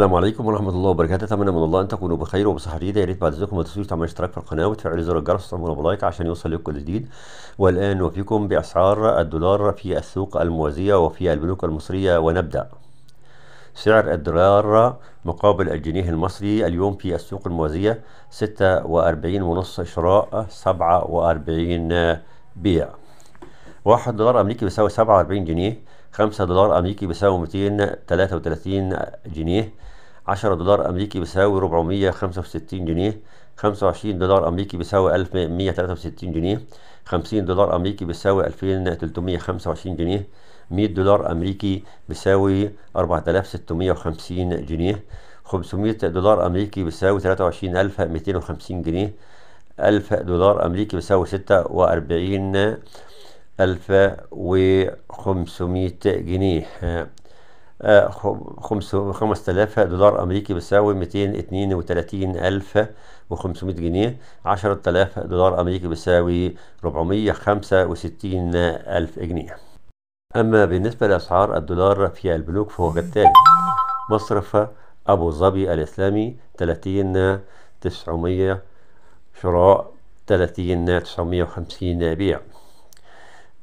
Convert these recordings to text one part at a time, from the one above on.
السلام عليكم ورحمه الله وبركاته اتمنى من الله ان تكونوا بخير وبصحه جيده يا ريت بعد اذنكم ما تنسوش تعملوا اشتراك في القناه وتفعلوا زر الجرس وتعملوا بلايك عشان يوصل لكم كل جديد والان نوفيكم باسعار الدولار في السوق الموازيه وفي البنوك المصريه ونبدا سعر الدولار مقابل الجنيه المصري اليوم في السوق الموازيه 46 ونص شراء 47 بيع 1 دولار امريكي بيساوي 47 جنيه 5 دولار أمريكي بيساوي 233 جنيه 10 دولار أمريكي بيساوي 465 جنيه 25 دولار أمريكي بيساوي 1163 جنيه 50 دولار أمريكي بيساوي 2325 جنيه 100 دولار أمريكي بيساوي 4650 جنيه 500 دولار أمريكي بيساوي 23250 جنيه 1000 دولار أمريكي بيساوي 46 ألف وخمسمائة جنيه آه، خمسة آلاف دولار أمريكي بيساوي ميتين اتنين وتلاتين ألف وخمسمائة جنيه عشرة آلاف دولار أمريكي بيساوي ربعمية خمسة وستين ألف جنيه أما بالنسبة لأسعار الدولار في البنوك فهو كالتالي مصرف أبو ظبي الإسلامي تلاتين تسعمية شراء تلاتين تسعمية وخمسين بيع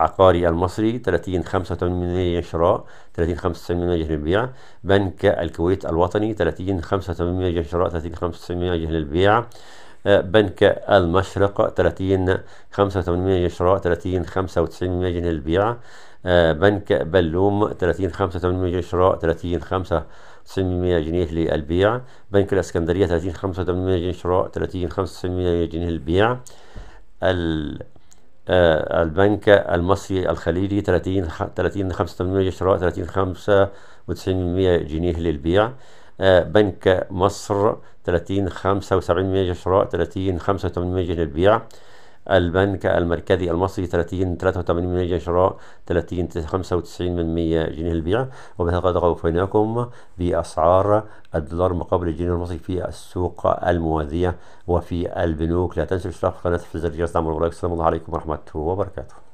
عقاري المصري 30 85% مليون شراء 30 95% للبيع بنك الكويت الوطني 30 85% مليون شراء 30 95% للبيع بنك المشرق 30 85 مليون شراء 30 95% مليون للبيع بنك بلوم 30 85 مليون شراء 30 5 95 جنيه للبيع بنك الاسكندريه 30 85 جنيه شراء 30 95 جنيه للبيع آه، البنك المصري الخليجي 30 30 85 شراء 30 95 جنيه للبيع آه، بنك مصر 30 75 شراء 30 85 للبيع البنك المركزي المصري 30 83 من جنيه شراء 30 95 من 100 جنيه البيع وبهذا قد غوفناكم بأسعار الدولار مقابل الجنيه المصري في السوق الموازية وفي البنوك لا تنسوا الاشتراك في قناة في الزر جرس السلام عليكم ورحمة الله وبركاته